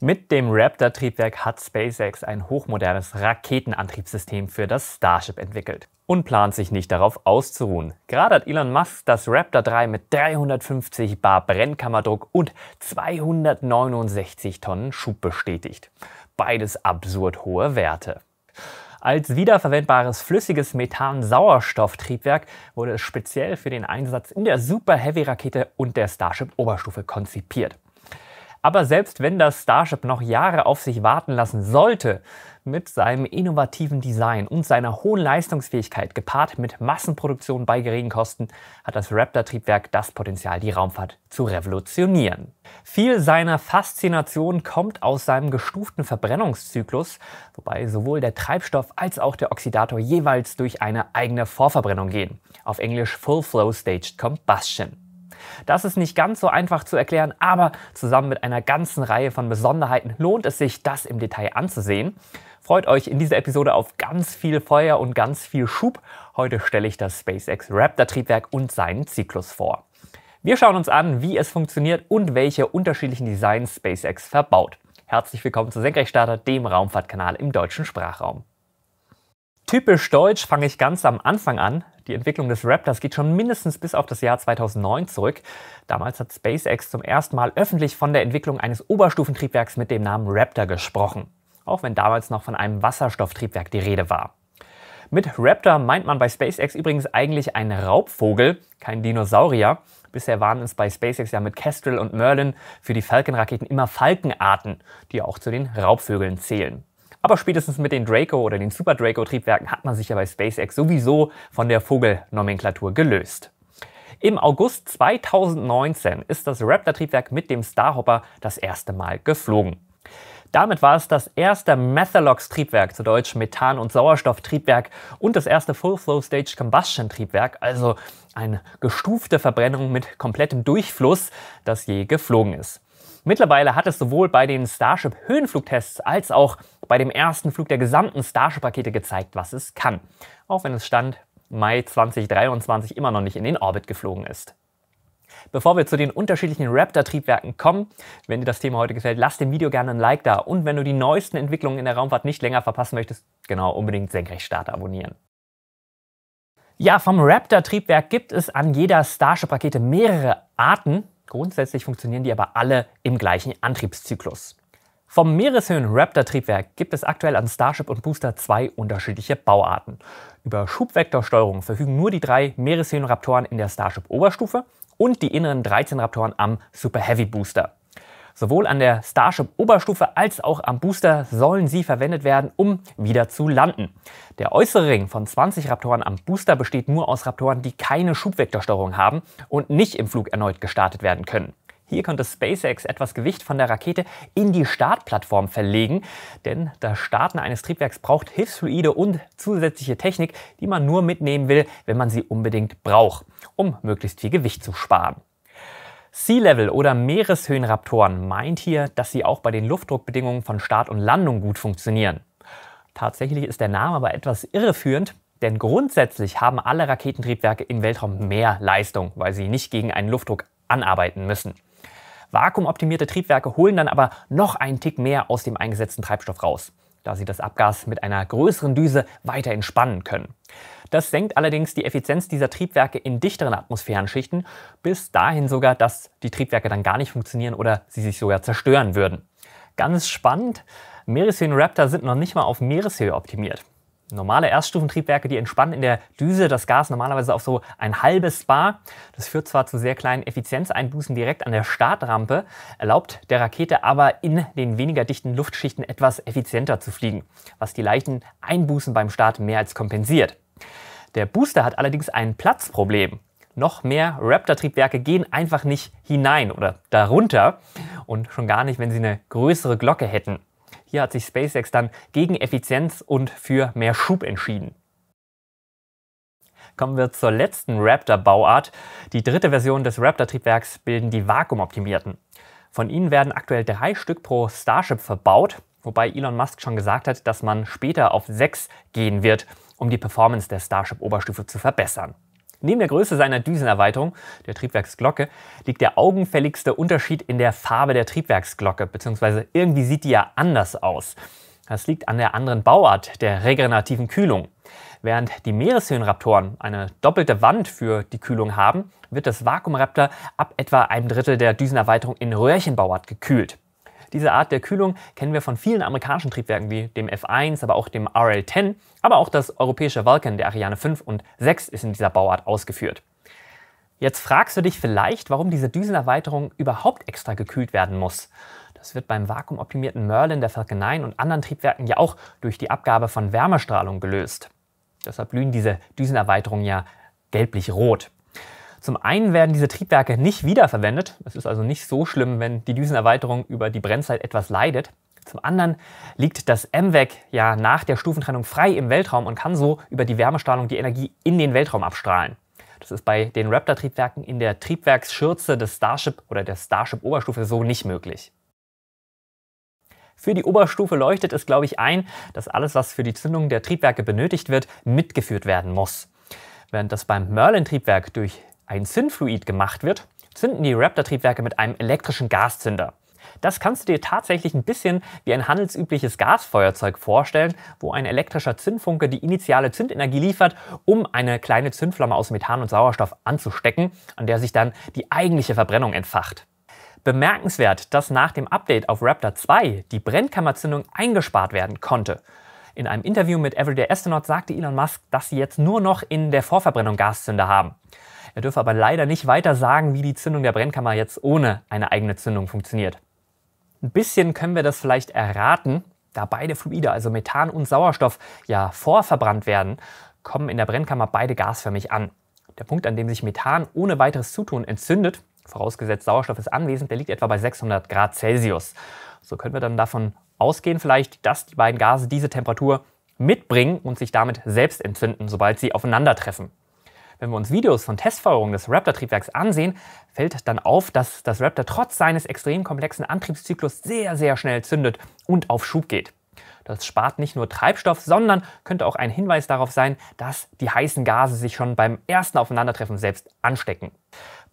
Mit dem Raptor-Triebwerk hat SpaceX ein hochmodernes Raketenantriebssystem für das Starship entwickelt und plant sich nicht darauf auszuruhen. Gerade hat Elon Musk das Raptor 3 mit 350 Bar Brennkammerdruck und 269 Tonnen Schub bestätigt. Beides absurd hohe Werte. Als wiederverwendbares flüssiges methan triebwerk wurde es speziell für den Einsatz in der Super Heavy-Rakete und der Starship-Oberstufe konzipiert. Aber selbst wenn das Starship noch Jahre auf sich warten lassen sollte, mit seinem innovativen Design und seiner hohen Leistungsfähigkeit gepaart mit Massenproduktion bei geringen Kosten hat das Raptor-Triebwerk das Potenzial, die Raumfahrt zu revolutionieren. Viel seiner Faszination kommt aus seinem gestuften Verbrennungszyklus, wobei sowohl der Treibstoff als auch der Oxidator jeweils durch eine eigene Vorverbrennung gehen. Auf Englisch Full Flow Staged Combustion. Das ist nicht ganz so einfach zu erklären, aber zusammen mit einer ganzen Reihe von Besonderheiten lohnt es sich, das im Detail anzusehen. Freut euch in dieser Episode auf ganz viel Feuer und ganz viel Schub. Heute stelle ich das SpaceX Raptor-Triebwerk und seinen Zyklus vor. Wir schauen uns an, wie es funktioniert und welche unterschiedlichen Designs SpaceX verbaut. Herzlich willkommen zu Senkrechtstarter, dem Raumfahrtkanal im deutschen Sprachraum. Typisch deutsch fange ich ganz am Anfang an. Die Entwicklung des Raptors geht schon mindestens bis auf das Jahr 2009 zurück. Damals hat SpaceX zum ersten Mal öffentlich von der Entwicklung eines Oberstufentriebwerks mit dem Namen Raptor gesprochen. Auch wenn damals noch von einem Wasserstofftriebwerk die Rede war. Mit Raptor meint man bei SpaceX übrigens eigentlich einen Raubvogel, kein Dinosaurier. Bisher waren es bei SpaceX ja mit Kestrel und Merlin für die Falcon-Raketen immer Falkenarten, die auch zu den Raubvögeln zählen. Aber spätestens mit den Draco oder den Super Draco Triebwerken hat man sich ja bei SpaceX sowieso von der Vogelnomenklatur gelöst. Im August 2019 ist das Raptor-Triebwerk mit dem Starhopper das erste Mal geflogen. Damit war es das erste Methalox-Triebwerk, zu Deutsch Methan- und Sauerstofftriebwerk, und das erste Full-Flow-Stage-Combustion-Triebwerk, also eine gestufte Verbrennung mit komplettem Durchfluss, das je geflogen ist. Mittlerweile hat es sowohl bei den Starship-Höhenflugtests als auch bei dem ersten Flug der gesamten Starship-Rakete gezeigt, was es kann. Auch wenn es Stand Mai 2023 immer noch nicht in den Orbit geflogen ist. Bevor wir zu den unterschiedlichen Raptor-Triebwerken kommen, wenn dir das Thema heute gefällt, lass dem Video gerne ein Like da. Und wenn du die neuesten Entwicklungen in der Raumfahrt nicht länger verpassen möchtest, genau unbedingt Senkrechtstarter abonnieren. Ja, vom Raptor-Triebwerk gibt es an jeder Starship-Rakete mehrere Arten. Grundsätzlich funktionieren die aber alle im gleichen Antriebszyklus. Vom Meereshöhen-Raptor-Triebwerk gibt es aktuell an Starship und Booster zwei unterschiedliche Bauarten. Über Schubvektorsteuerung verfügen nur die drei Meereshöhen-Raptoren in der Starship-Oberstufe und die inneren 13 Raptoren am Super Heavy Booster. Sowohl an der Starship-Oberstufe als auch am Booster sollen sie verwendet werden, um wieder zu landen. Der äußere Ring von 20 Raptoren am Booster besteht nur aus Raptoren, die keine Schubvektorsteuerung haben und nicht im Flug erneut gestartet werden können. Hier konnte SpaceX etwas Gewicht von der Rakete in die Startplattform verlegen, denn das Starten eines Triebwerks braucht Hilfsfluide und zusätzliche Technik, die man nur mitnehmen will, wenn man sie unbedingt braucht, um möglichst viel Gewicht zu sparen. Sea-Level- oder Meereshöhenraptoren meint hier, dass sie auch bei den Luftdruckbedingungen von Start und Landung gut funktionieren. Tatsächlich ist der Name aber etwas irreführend, denn grundsätzlich haben alle Raketentriebwerke im Weltraum mehr Leistung, weil sie nicht gegen einen Luftdruck anarbeiten müssen. Vakuumoptimierte Triebwerke holen dann aber noch einen Tick mehr aus dem eingesetzten Treibstoff raus da sie das Abgas mit einer größeren Düse weiter entspannen können. Das senkt allerdings die Effizienz dieser Triebwerke in dichteren Atmosphärenschichten, bis dahin sogar, dass die Triebwerke dann gar nicht funktionieren oder sie sich sogar zerstören würden. Ganz spannend, Meereshöhen-Raptor sind noch nicht mal auf Meereshöhe optimiert. Normale Erststufentriebwerke, die entspannen in der Düse das Gas normalerweise auf so ein halbes Bar. Das führt zwar zu sehr kleinen Effizienzeinbußen direkt an der Startrampe, erlaubt der Rakete aber in den weniger dichten Luftschichten etwas effizienter zu fliegen, was die leichten Einbußen beim Start mehr als kompensiert. Der Booster hat allerdings ein Platzproblem. Noch mehr Raptor-Triebwerke gehen einfach nicht hinein oder darunter und schon gar nicht, wenn sie eine größere Glocke hätten. Hier hat sich SpaceX dann gegen Effizienz und für mehr Schub entschieden. Kommen wir zur letzten Raptor-Bauart. Die dritte Version des Raptor-Triebwerks bilden die vakuumoptimierten. Von ihnen werden aktuell drei Stück pro Starship verbaut, wobei Elon Musk schon gesagt hat, dass man später auf sechs gehen wird, um die Performance der Starship-Oberstufe zu verbessern. Neben der Größe seiner Düsenerweiterung, der Triebwerksglocke, liegt der augenfälligste Unterschied in der Farbe der Triebwerksglocke, beziehungsweise irgendwie sieht die ja anders aus. Das liegt an der anderen Bauart, der regenerativen Kühlung. Während die Meereshöhenraptoren eine doppelte Wand für die Kühlung haben, wird das Vakuumraptor ab etwa einem Drittel der Düsenerweiterung in Röhrchenbauart gekühlt. Diese Art der Kühlung kennen wir von vielen amerikanischen Triebwerken wie dem F1, aber auch dem RL-10, aber auch das europäische Vulcan der Ariane 5 und 6 ist in dieser Bauart ausgeführt. Jetzt fragst du dich vielleicht, warum diese Düsenerweiterung überhaupt extra gekühlt werden muss. Das wird beim vakuumoptimierten Merlin, der Falcon 9 und anderen Triebwerken ja auch durch die Abgabe von Wärmestrahlung gelöst. Deshalb blühen diese Düsenerweiterungen ja gelblich-rot. Zum einen werden diese Triebwerke nicht wiederverwendet. Es ist also nicht so schlimm, wenn die Düsenerweiterung über die Brennzeit etwas leidet. Zum anderen liegt das MVEC ja nach der Stufentrennung frei im Weltraum und kann so über die Wärmestrahlung die Energie in den Weltraum abstrahlen. Das ist bei den Raptor-Triebwerken in der Triebwerksschürze des Starship oder der Starship-Oberstufe so nicht möglich. Für die Oberstufe leuchtet es, glaube ich, ein, dass alles, was für die Zündung der Triebwerke benötigt wird, mitgeführt werden muss. Während das beim Merlin-Triebwerk durch ein Zinnfluid gemacht wird, zünden die Raptor-Triebwerke mit einem elektrischen Gaszünder. Das kannst du dir tatsächlich ein bisschen wie ein handelsübliches Gasfeuerzeug vorstellen, wo ein elektrischer Zündfunke die initiale Zündenergie liefert, um eine kleine Zündflamme aus Methan und Sauerstoff anzustecken, an der sich dann die eigentliche Verbrennung entfacht. Bemerkenswert, dass nach dem Update auf Raptor 2 die Brennkammerzündung eingespart werden konnte. In einem Interview mit Everyday Astronaut sagte Elon Musk, dass sie jetzt nur noch in der Vorverbrennung Gaszünder haben. Er dürfe aber leider nicht weiter sagen, wie die Zündung der Brennkammer jetzt ohne eine eigene Zündung funktioniert. Ein bisschen können wir das vielleicht erraten, da beide Fluide, also Methan und Sauerstoff, ja vorverbrannt werden, kommen in der Brennkammer beide gasförmig an. Der Punkt, an dem sich Methan ohne weiteres Zutun entzündet, vorausgesetzt Sauerstoff ist anwesend, der liegt etwa bei 600 Grad Celsius. So können wir dann davon ausgehen vielleicht, dass die beiden Gase diese Temperatur mitbringen und sich damit selbst entzünden, sobald sie aufeinandertreffen. Wenn wir uns Videos von Testfeuerungen des Raptor-Triebwerks ansehen, fällt dann auf, dass das Raptor trotz seines extrem komplexen Antriebszyklus sehr, sehr schnell zündet und auf Schub geht. Das spart nicht nur Treibstoff, sondern könnte auch ein Hinweis darauf sein, dass die heißen Gase sich schon beim ersten Aufeinandertreffen selbst anstecken.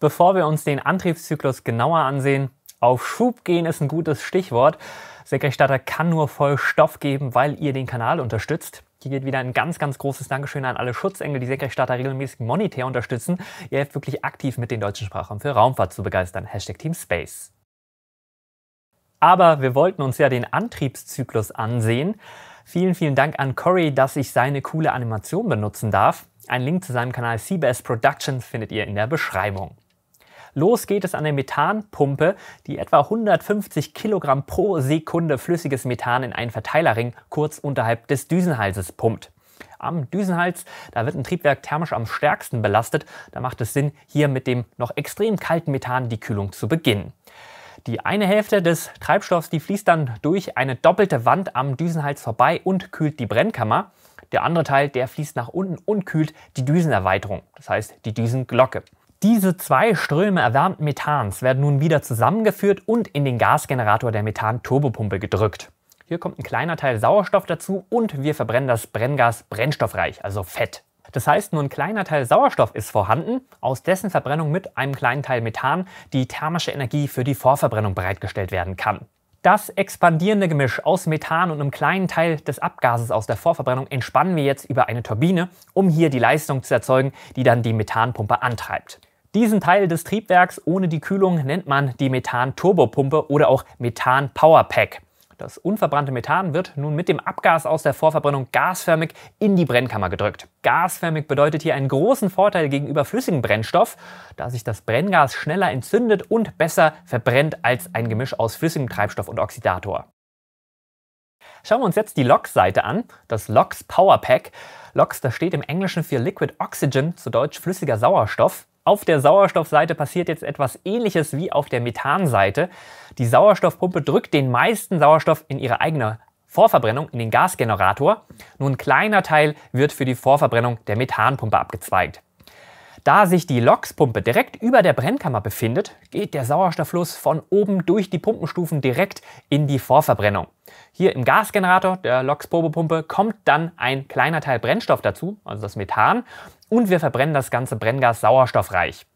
Bevor wir uns den Antriebszyklus genauer ansehen, auf Schub gehen ist ein gutes Stichwort. Senkrechtstarter kann nur voll Stoff geben, weil ihr den Kanal unterstützt. Hier geht wieder ein ganz, ganz großes Dankeschön an alle Schutzengel, die Senkrechtstarter regelmäßig monetär unterstützen. Ihr helft wirklich aktiv mit den deutschen Sprachraum für Raumfahrt zu begeistern. Hashtag Team Space. Aber wir wollten uns ja den Antriebszyklus ansehen. Vielen, vielen Dank an Cory, dass ich seine coole Animation benutzen darf. Ein Link zu seinem Kanal CBS Productions findet ihr in der Beschreibung. Los geht es an der Methanpumpe, die etwa 150 Kilogramm pro Sekunde flüssiges Methan in einen Verteilerring kurz unterhalb des Düsenhalses pumpt. Am Düsenhals, da wird ein Triebwerk thermisch am stärksten belastet, da macht es Sinn, hier mit dem noch extrem kalten Methan die Kühlung zu beginnen. Die eine Hälfte des Treibstoffs, die fließt dann durch eine doppelte Wand am Düsenhals vorbei und kühlt die Brennkammer. Der andere Teil, der fließt nach unten und kühlt die Düsenerweiterung, das heißt die Düsenglocke. Diese zwei Ströme erwärmten Methans werden nun wieder zusammengeführt und in den Gasgenerator der Methanturbopumpe gedrückt. Hier kommt ein kleiner Teil Sauerstoff dazu und wir verbrennen das Brenngas brennstoffreich, also Fett. Das heißt, nur ein kleiner Teil Sauerstoff ist vorhanden, aus dessen Verbrennung mit einem kleinen Teil Methan die thermische Energie für die Vorverbrennung bereitgestellt werden kann. Das expandierende Gemisch aus Methan und einem kleinen Teil des Abgases aus der Vorverbrennung entspannen wir jetzt über eine Turbine, um hier die Leistung zu erzeugen, die dann die Methanpumpe antreibt. Diesen Teil des Triebwerks ohne die Kühlung nennt man die Methan-Turbopumpe oder auch Methan-Powerpack. Das unverbrannte Methan wird nun mit dem Abgas aus der Vorverbrennung gasförmig in die Brennkammer gedrückt. Gasförmig bedeutet hier einen großen Vorteil gegenüber flüssigem Brennstoff, da sich das Brenngas schneller entzündet und besser verbrennt als ein Gemisch aus flüssigem Treibstoff und Oxidator. Schauen wir uns jetzt die LOX-Seite an, das LOX Power Pack. LOX, das steht im Englischen für Liquid Oxygen, zu Deutsch flüssiger Sauerstoff. Auf der Sauerstoffseite passiert jetzt etwas ähnliches wie auf der Methanseite. Die Sauerstoffpumpe drückt den meisten Sauerstoff in ihre eigene Vorverbrennung, in den Gasgenerator. Nur ein kleiner Teil wird für die Vorverbrennung der Methanpumpe abgezweigt. Da sich die LOX-Pumpe direkt über der Brennkammer befindet, geht der Sauerstofffluss von oben durch die Pumpenstufen direkt in die Vorverbrennung. Hier im Gasgenerator der LOX-Probepumpe kommt dann ein kleiner Teil Brennstoff dazu, also das Methan, und wir verbrennen das ganze Brenngas sauerstoffreich.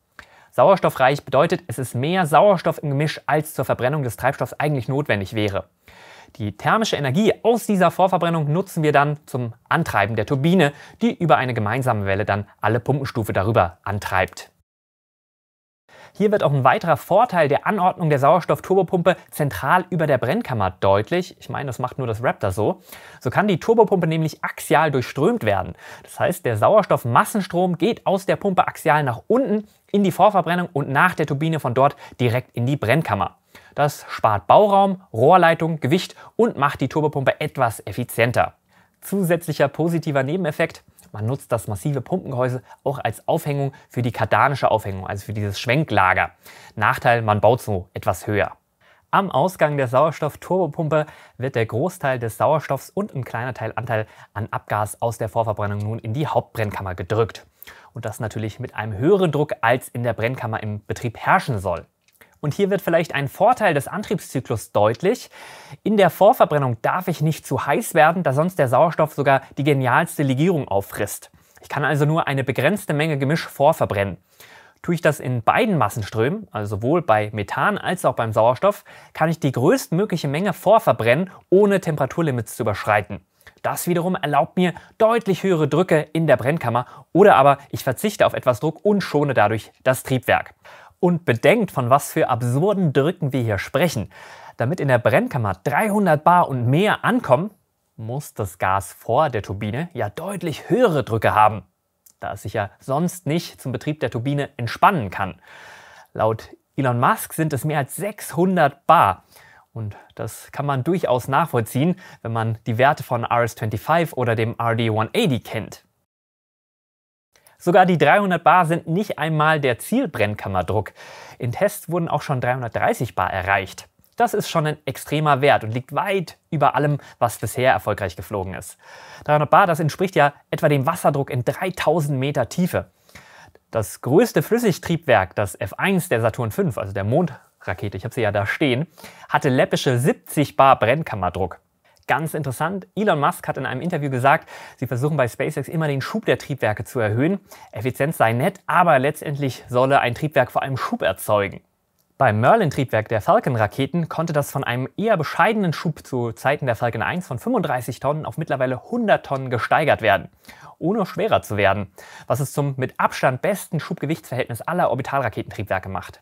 Sauerstoffreich bedeutet, es ist mehr Sauerstoff im Gemisch, als zur Verbrennung des Treibstoffs eigentlich notwendig wäre. Die thermische Energie aus dieser Vorverbrennung nutzen wir dann zum Antreiben der Turbine, die über eine gemeinsame Welle dann alle Pumpenstufe darüber antreibt. Hier wird auch ein weiterer Vorteil der Anordnung der Sauerstoff-Turbopumpe zentral über der Brennkammer deutlich. Ich meine, das macht nur das Raptor so. So kann die Turbopumpe nämlich axial durchströmt werden. Das heißt, der Sauerstoffmassenstrom geht aus der Pumpe axial nach unten in die Vorverbrennung und nach der Turbine von dort direkt in die Brennkammer. Das spart Bauraum, Rohrleitung, Gewicht und macht die Turbopumpe etwas effizienter. Zusätzlicher positiver Nebeneffekt, man nutzt das massive Pumpengehäuse auch als Aufhängung für die kardanische Aufhängung, also für dieses Schwenklager. Nachteil, man baut so etwas höher. Am Ausgang der Sauerstoff-Turbopumpe wird der Großteil des Sauerstoffs und ein kleiner Teilanteil an Abgas aus der Vorverbrennung nun in die Hauptbrennkammer gedrückt. Und das natürlich mit einem höheren Druck, als in der Brennkammer im Betrieb herrschen soll. Und hier wird vielleicht ein Vorteil des Antriebszyklus deutlich. In der Vorverbrennung darf ich nicht zu heiß werden, da sonst der Sauerstoff sogar die genialste Legierung auffrisst. Ich kann also nur eine begrenzte Menge Gemisch vorverbrennen. Tue ich das in beiden Massenströmen, also sowohl bei Methan als auch beim Sauerstoff, kann ich die größtmögliche Menge vorverbrennen, ohne Temperaturlimits zu überschreiten. Das wiederum erlaubt mir deutlich höhere Drücke in der Brennkammer oder aber ich verzichte auf etwas Druck und schone dadurch das Triebwerk und bedenkt, von was für absurden Drücken wir hier sprechen. Damit in der Brennkammer 300 Bar und mehr ankommen, muss das Gas vor der Turbine ja deutlich höhere Drücke haben, da es sich ja sonst nicht zum Betrieb der Turbine entspannen kann. Laut Elon Musk sind es mehr als 600 Bar. Und das kann man durchaus nachvollziehen, wenn man die Werte von RS-25 oder dem RD-180 kennt. Sogar die 300 Bar sind nicht einmal der Zielbrennkammerdruck. In Tests wurden auch schon 330 Bar erreicht. Das ist schon ein extremer Wert und liegt weit über allem, was bisher erfolgreich geflogen ist. 300 Bar, das entspricht ja etwa dem Wasserdruck in 3000 Meter Tiefe. Das größte Flüssigtriebwerk, das F1 der Saturn V, also der Mondrakete, ich habe sie ja da stehen, hatte läppische 70 Bar Brennkammerdruck ganz interessant. Elon Musk hat in einem Interview gesagt, sie versuchen bei SpaceX immer den Schub der Triebwerke zu erhöhen. Effizienz sei nett, aber letztendlich solle ein Triebwerk vor allem Schub erzeugen. Beim Merlin-Triebwerk der Falcon-Raketen konnte das von einem eher bescheidenen Schub zu Zeiten der Falcon 1 von 35 Tonnen auf mittlerweile 100 Tonnen gesteigert werden, ohne schwerer zu werden, was es zum mit Abstand besten Schubgewichtsverhältnis aller Orbitalraketentriebwerke macht.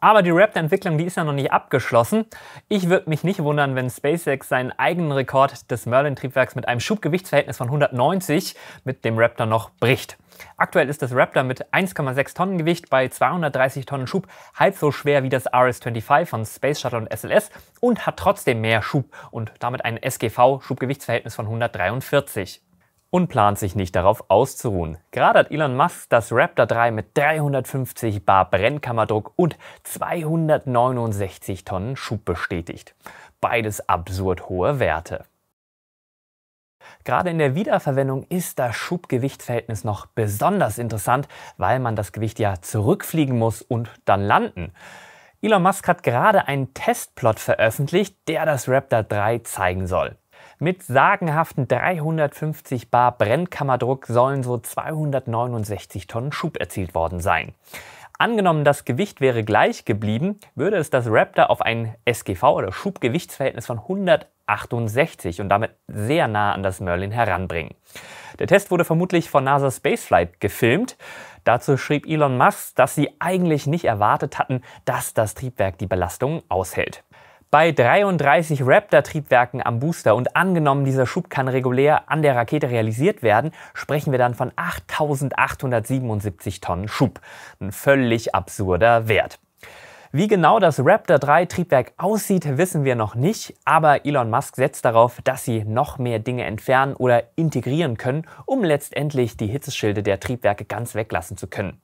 Aber die Raptor-Entwicklung, die ist ja noch nicht abgeschlossen. Ich würde mich nicht wundern, wenn SpaceX seinen eigenen Rekord des Merlin-Triebwerks mit einem Schubgewichtsverhältnis von 190 mit dem Raptor noch bricht. Aktuell ist das Raptor mit 1,6 Tonnen Gewicht bei 230 Tonnen Schub halb so schwer wie das RS-25 von Space Shuttle und SLS und hat trotzdem mehr Schub und damit ein SGV-Schubgewichtsverhältnis von 143 und plant sich nicht darauf auszuruhen. Gerade hat Elon Musk das Raptor 3 mit 350 bar Brennkammerdruck und 269 Tonnen Schub bestätigt. Beides absurd hohe Werte. Gerade in der Wiederverwendung ist das Schubgewichtsverhältnis noch besonders interessant, weil man das Gewicht ja zurückfliegen muss und dann landen. Elon Musk hat gerade einen Testplot veröffentlicht, der das Raptor 3 zeigen soll. Mit sagenhaften 350 Bar Brennkammerdruck sollen so 269 Tonnen Schub erzielt worden sein. Angenommen, das Gewicht wäre gleich geblieben, würde es das Raptor auf ein SGV oder Schubgewichtsverhältnis von 168 und damit sehr nah an das Merlin heranbringen. Der Test wurde vermutlich von NASA Spaceflight gefilmt. Dazu schrieb Elon Musk, dass sie eigentlich nicht erwartet hatten, dass das Triebwerk die Belastungen aushält. Bei 33 Raptor-Triebwerken am Booster und angenommen, dieser Schub kann regulär an der Rakete realisiert werden, sprechen wir dann von 8.877 Tonnen Schub. Ein völlig absurder Wert. Wie genau das Raptor 3 Triebwerk aussieht, wissen wir noch nicht, aber Elon Musk setzt darauf, dass sie noch mehr Dinge entfernen oder integrieren können, um letztendlich die Hitzeschilde der Triebwerke ganz weglassen zu können.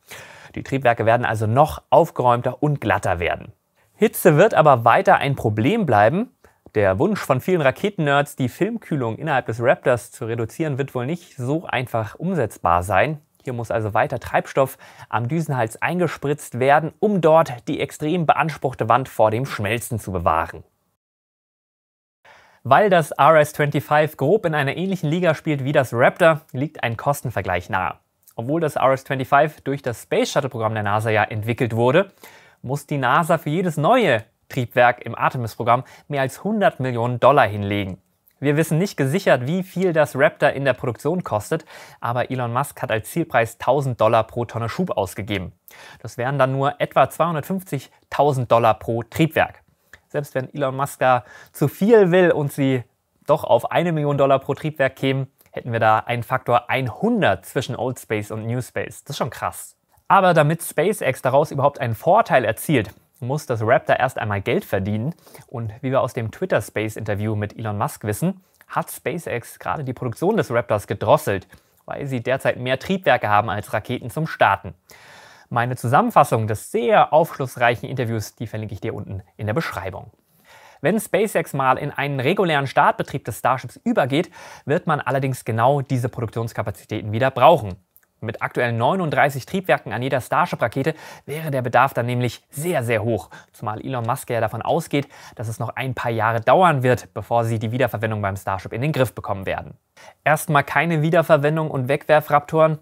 Die Triebwerke werden also noch aufgeräumter und glatter werden. Hitze wird aber weiter ein Problem bleiben. Der Wunsch von vielen Raketennerds, die Filmkühlung innerhalb des Raptors zu reduzieren, wird wohl nicht so einfach umsetzbar sein. Hier muss also weiter Treibstoff am Düsenhals eingespritzt werden, um dort die extrem beanspruchte Wand vor dem Schmelzen zu bewahren. Weil das RS-25 grob in einer ähnlichen Liga spielt wie das Raptor, liegt ein Kostenvergleich nahe. Obwohl das RS-25 durch das Space Shuttle-Programm der NASA ja entwickelt wurde, muss die NASA für jedes neue Triebwerk im Artemis-Programm mehr als 100 Millionen Dollar hinlegen. Wir wissen nicht gesichert, wie viel das Raptor in der Produktion kostet, aber Elon Musk hat als Zielpreis 1000 Dollar pro Tonne Schub ausgegeben. Das wären dann nur etwa 250.000 Dollar pro Triebwerk. Selbst wenn Elon Musk da zu viel will und sie doch auf eine Million Dollar pro Triebwerk kämen, hätten wir da einen Faktor 100 zwischen Old Space und New Space. Das ist schon krass. Aber damit SpaceX daraus überhaupt einen Vorteil erzielt, muss das Raptor erst einmal Geld verdienen. Und wie wir aus dem Twitter Space Interview mit Elon Musk wissen, hat SpaceX gerade die Produktion des Raptors gedrosselt, weil sie derzeit mehr Triebwerke haben als Raketen zum Starten. Meine Zusammenfassung des sehr aufschlussreichen Interviews, die verlinke ich dir unten in der Beschreibung. Wenn SpaceX mal in einen regulären Startbetrieb des Starships übergeht, wird man allerdings genau diese Produktionskapazitäten wieder brauchen. Mit aktuell 39 Triebwerken an jeder Starship-Rakete wäre der Bedarf dann nämlich sehr, sehr hoch. Zumal Elon Musk ja davon ausgeht, dass es noch ein paar Jahre dauern wird, bevor sie die Wiederverwendung beim Starship in den Griff bekommen werden. Erstmal keine Wiederverwendung und Wegwerfraptoren.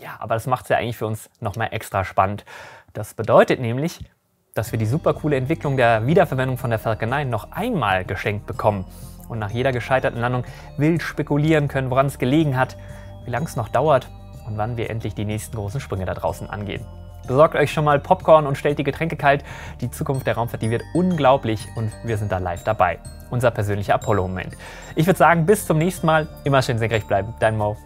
Ja, aber das macht es ja eigentlich für uns nochmal extra spannend. Das bedeutet nämlich, dass wir die supercoole Entwicklung der Wiederverwendung von der Falcon 9 noch einmal geschenkt bekommen und nach jeder gescheiterten Landung wild spekulieren können, woran es gelegen hat, wie lange es noch dauert abwarten, wann wir endlich die nächsten großen Sprünge da draußen angehen. Besorgt euch schon mal Popcorn und stellt die Getränke kalt. Die Zukunft der Raumfahrt, die wird unglaublich und wir sind da live dabei. Unser persönlicher Apollo-Moment. Ich würde sagen, bis zum nächsten Mal. Immer schön senkrecht bleiben. Dein Mo.